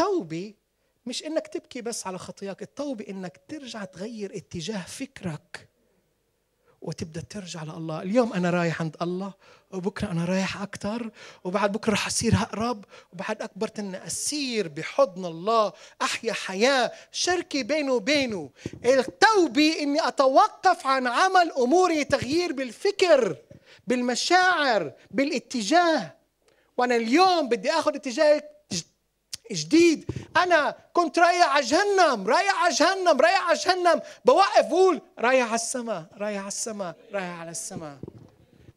التوبه مش انك تبكي بس على خطاياك التوبه انك ترجع تغير اتجاه فكرك وتبدا ترجع لله اليوم انا رايح عند الله وبكره انا رايح اكثر وبعد بكره رح اصير اقرب وبعد اكبرت ان اسير بحضن الله احيا حياه شركه بينه وبينه التوبه اني اتوقف عن عمل اموري تغيير بالفكر بالمشاعر بالاتجاه وانا اليوم بدي اخذ اتجاه جديد انا كنت رايح على جهنم رايح على جهنم رايح على جهنم بوقف بقول رايح على السماء رايح على السماء رايح على السماء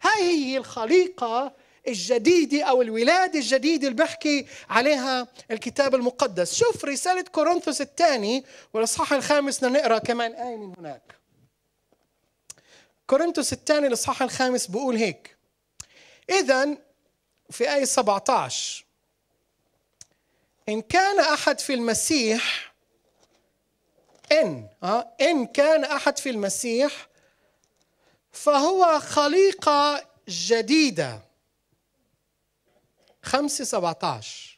هاي هي الخليقه الجديدة أو الولادة الجديدة اللي بحكي عليها الكتاب المقدس شوف رسالة كورنثوس الثاني والإصحاح الخامس نقرأ كمان آية من هناك كورنثوس الثاني الإصحاح الخامس بقول هيك إذا في آية 17 إن كان أحد في المسيح إن آه إن كان أحد في المسيح فهو خليقة جديدة خمسة سبعة عشر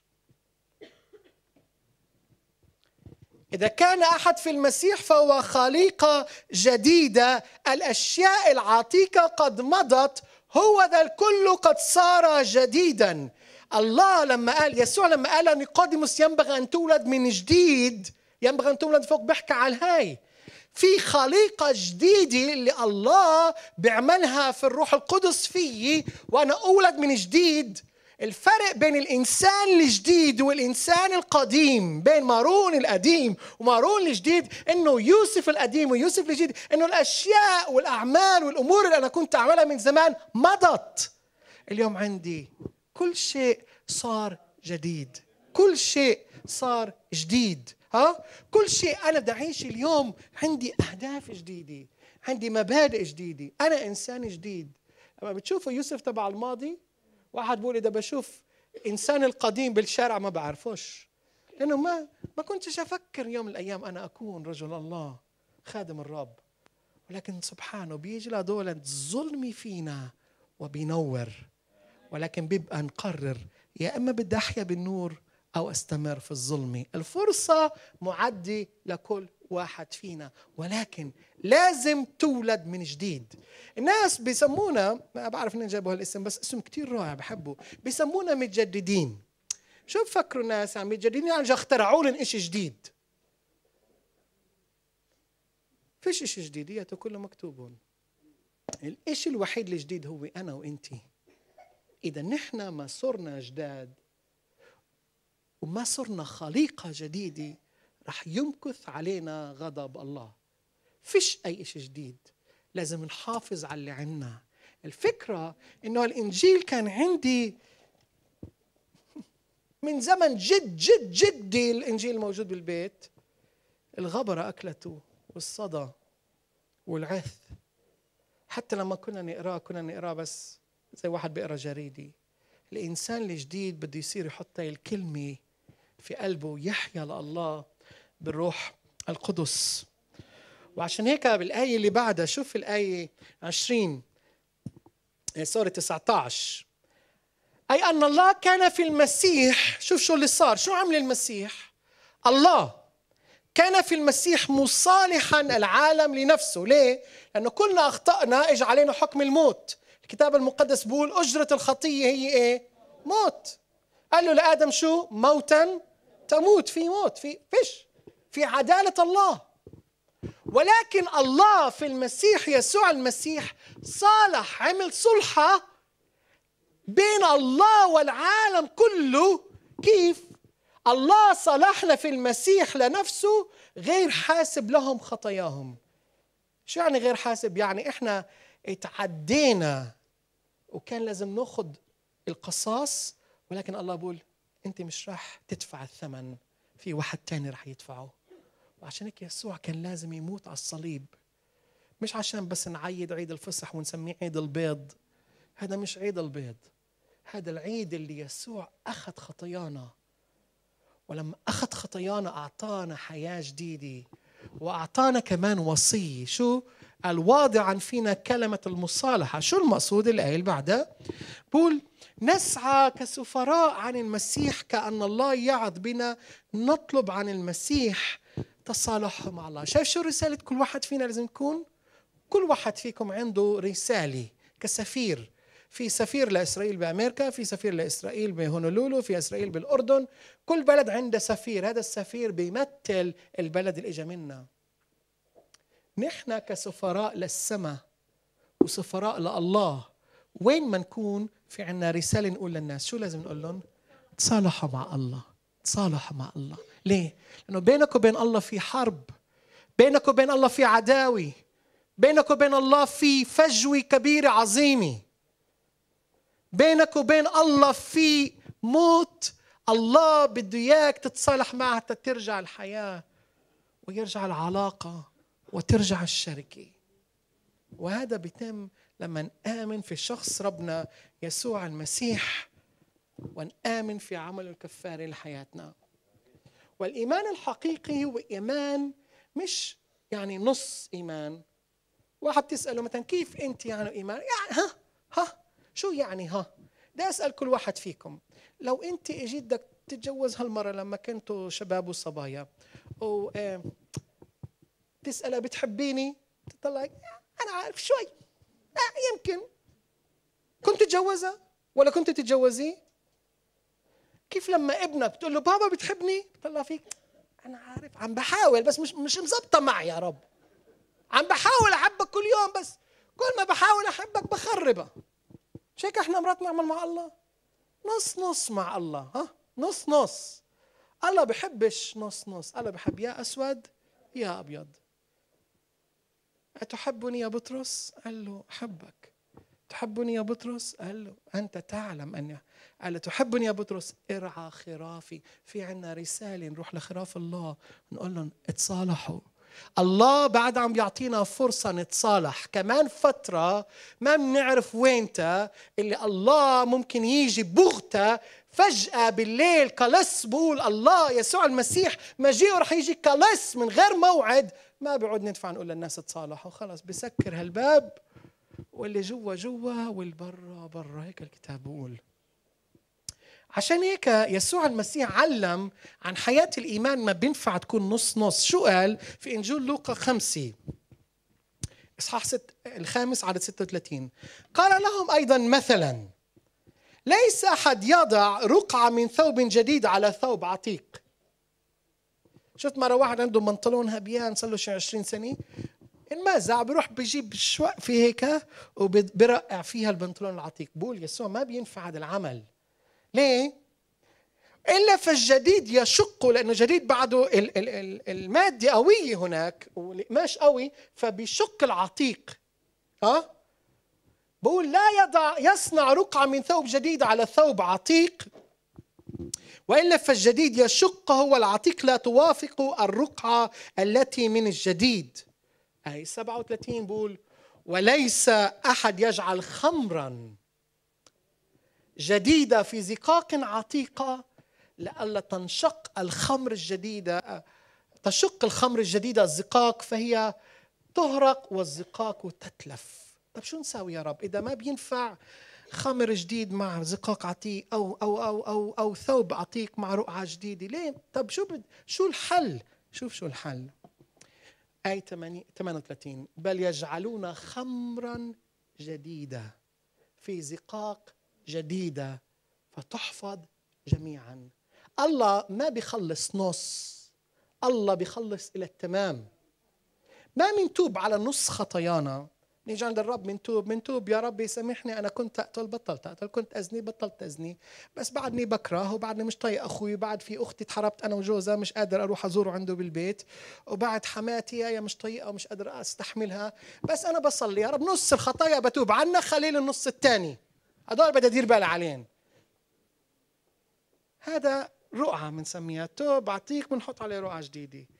إذا كان أحد في المسيح فهو خليقة جديدة الأشياء العتيقة قد مضت هو ذا الكل قد صار جديدا الله لما قال يسوع لما قال نيقوديموس ينبغي ان تولد من جديد ينبغي ان تولد فوق بيحكي على الهي في خليقة جديدة اللي الله بيعملها في الروح القدس فيي وأنا أولد من جديد الفرق بين الإنسان الجديد والإنسان القديم بين مارون القديم ومارون الجديد إنه يوسف القديم ويوسف الجديد إنه الأشياء والأعمال والأمور اللي أنا كنت أعملها من زمان مضت اليوم عندي كل شيء صار جديد كل شيء صار جديد ها كل شيء انا بدي اعيش اليوم عندي اهداف جديده عندي مبادئ جديده انا انسان جديد لما بتشوفوا يوسف تبع الماضي واحد بيقول اذا بشوف انسان القديم بالشارع ما بعرفوش لانه ما ما كنتش افكر يوم من الايام انا اكون رجل الله خادم الرب ولكن سبحانه بيجي لهدول الظلم فينا وبينور ولكن بيبقى نقرر يا اما بدي احيا بالنور او استمر في الظلمه الفرصه معدي لكل واحد فينا ولكن لازم تولد من جديد الناس بيسمونا ما بعرف منين جابوا هالاسم بس اسم كتير رائع بحبه بيسمونا متجددين شو بفكروا الناس عم يعني متجددين يعني اخترعوا لنا شيء جديد فيش شيء جديد يا كله مكتوب الشيء الوحيد الجديد هو أنا وإنتي إذا نحن ما صرنا جداد وما صرنا خليقة جديدة رح يمكث علينا غضب الله فيش أي شيء جديد لازم نحافظ على اللي عنا الفكرة إنه الإنجيل كان عندي من زمن جد جد جدي الإنجيل موجود بالبيت الغبرة أكلته والصدى والعث حتى لما كنا نقراه كنا نقراه بس زي واحد بيقرا جريده الانسان الجديد بده يصير يحط هاي الكلمه في قلبه يحيا لله بالروح القدس وعشان هيك بالآية اللي بعدها شوف الآية 20 إيه، سورة 19 أي أن الله كان في المسيح شوف شو اللي صار شو عمل المسيح الله كان في المسيح مصالحا العالم لنفسه ليه؟ لأنه كلنا أخطأنا إجى علينا حكم الموت الكتاب المقدس بيقول أجرة الخطية هي إيه؟ موت قال له لآدم شو؟ موتا تموت في موت في فيش في عدالة الله ولكن الله في المسيح يسوع المسيح صالح عمل صلحة بين الله والعالم كله كيف؟ الله صلحنا في المسيح لنفسه غير حاسب لهم خطاياهم شو يعني غير حاسب؟ يعني احنا اتعدينا وكان لازم ناخد القصاص ولكن الله بيقول انت مش راح تدفع الثمن في واحد تاني راح يدفعه وعشان هيك يسوع كان لازم يموت على الصليب مش عشان بس نعيد عيد الفصح ونسميه عيد البيض هذا مش عيد البيض هذا العيد اللي يسوع أخذ خطايانا ولما أخذ خطايانا أعطانا حياة جديدة وأعطانا كمان وصية شو الواضعا فينا كلمة المصالحة شو المقصود الآية اللي بعدها بقول نسعى كسفراء عن المسيح كأن الله يعد بنا نطلب عن المسيح تصالحه مع الله شايف شو رسالة كل واحد فينا لازم تكون كل واحد فيكم عنده رسالة كسفير في سفير لإسرائيل بأمريكا في سفير لإسرائيل بهونولولو في إسرائيل بالأردن كل بلد عنده سفير هذا السفير بيمثل البلد اللي إجا منه. نحن كسفراء للسماء وسفراء لله وين ما نكون في عنا رسالة نقول للناس شو لازم نقول لهم تصالحوا مع الله تصالحوا مع الله ليه؟ لأنه بينك وبين الله في حرب بينك وبين الله في عداوة بينك وبين الله في فجوة كبيرة عظيمة بينك وبين الله في موت الله بده اياك تتصالح معه حتى ترجع الحياة ويرجع العلاقة وترجع الشركه وهذا بيتم لما نآمن في شخص ربنا يسوع المسيح ونآمن في عمله الكفاري لحياتنا والإيمان الحقيقي هو إيمان مش يعني نص إيمان واحد تسأله مثلا كيف أنت يعني إيمان يعني ها ها شو يعني ها ده أسأل كل واحد فيكم لو أنت إجيت بدك تتجوز هالمرة لما كنتوا شباب وصبايا و تسألها بتحبيني تطلع أنا عارف شوي آه يمكن كنت تتجوزها ولا كنت تتجوزيه كيف لما ابنك تقول له بابا بتحبني بطلع فيك أنا عارف عم بحاول بس مش مش مزبطة معي يا رب عم بحاول أحبك كل يوم بس كل ما بحاول أحبك بخربها مش هيك احنا مرات نعمل مع الله نص نص مع الله ها نص نص الله بحبش نص نص الله بحب يا أسود يا أبيض أتحبني يا بطرس؟ قال له أحبك تحبني يا بطرس؟ قال له أنت تعلم أني قال له تحبني يا بطرس ارعى خرافي في عنا رسالة نروح لخراف الله نقول لهم اتصالحوا الله بعد عم بيعطينا فرصة نتصالح كمان فترة ما بنعرف وينتا اللي الله ممكن يجي بغتة فجأة بالليل كلس بقول الله يسوع المسيح مجيئه رح يجي كلس من غير موعد ما بيعود ندفع نقول للناس تصالحوا خلاص بسكر هالباب واللي جوا جوا والبرا برا هيك الكتاب بقول عشان هيك يسوع المسيح علم عن حياة الإيمان ما بينفع تكون نص نص شو قال في إنجيل لوقا خمسة إصحاح ست الخامس عدد 36 قال لهم أيضا مثلا ليس أحد يضع رقعة من ثوب جديد على ثوب عتيق شفت مره واحد عنده بنطلون هبيان صار له شي 20 سنه انمازع بروح بجيب شوق في هيك وبرقع فيها البنطلون العتيق بقول يسوع ما بينفع هذا العمل ليه؟ الا فالجديد يشق لانه جديد بعده ال ال ال الماده قويه هناك والقماش قوي فبيشق العتيق ها آه؟ بقول لا يضع يصنع رقعه من ثوب جديد على ثوب عتيق وإلا فالجديد يشقه والعتيق لا توافق الرقعة التي من الجديد أي 37 بول وليس أحد يجعل خمرا جديدة في زقاق عتيقة لئلا تنشق الخمر الجديدة تشق الخمر الجديدة الزقاق فهي تهرق والزقاق تتلف طب شو نساوي يا رب إذا ما بينفع خمر جديد مع زقاق عتيق أو أو أو أو أو ثوب عتيق مع رقعة جديدة ليه؟ طب شو بد... شو الحل؟ شوف شو الحل آية 38 بل يجعلون خمرا جديدة في زقاق جديدة فتحفظ جميعا الله ما بيخلص نص الله بيخلص إلى التمام ما منتوب على نص خطايانا نيجي عند الرب منتوب منتوب يا رب سامحني انا كنت اقتل بطلت اقتل كنت ازني بطلت ازني بس بعدني بكره وبعدني مش طايق اخوي وبعد في اختي اتحربت انا وجوزها مش قادر اروح ازوره عنده بالبيت وبعد حماتي يا مش طايقه ومش قادر استحملها بس انا بصلي يا رب نص الخطايا بتوب عنها خليل النص الثاني هدول بدي ادير بالي عليهم هذا رقعه بنسميها توب بعطيك بنحط عليه رقعه جديده